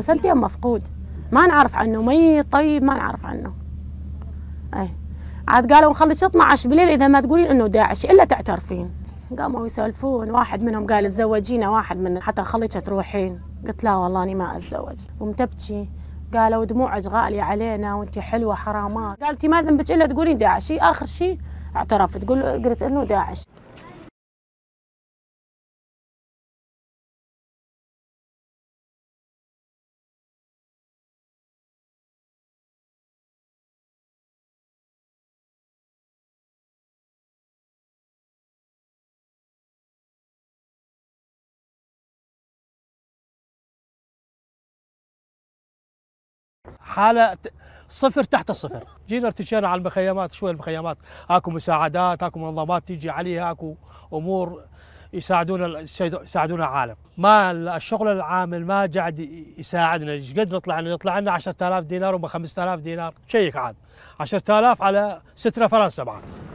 له سنتين مفقود ما نعرف عنه ميت طيب ما نعرف عنه اي عاد قالوا نخليك 12 بالليل اذا ما تقولين انه داعش الا تعترفين قاموا يسولفون واحد منهم قال تزوجينا واحد من حتى خليتها تروحين قلت لا والله اني ما اتزوج ومتبكي قالوا دموعك غالية علينا وانت حلوة حرامات قالت إيه، ما ذنبك الا تقولين داعش اخر شيء اعترفت قلت انه داعش حاله صفر تحت الصفر جينا ارتشينا على المخيمات شويه المخيمات اكو مساعدات اكو منظمات تيجي عليها اكو امور يساعدونا يساعدونا العالم ما الشغل العامل ما قاعد يساعدنا ايش قد نطلع لنا يطلع لنا 10000 دينار وما 5000 دينار شيك عاد 10000 على ستره فرنسا بعد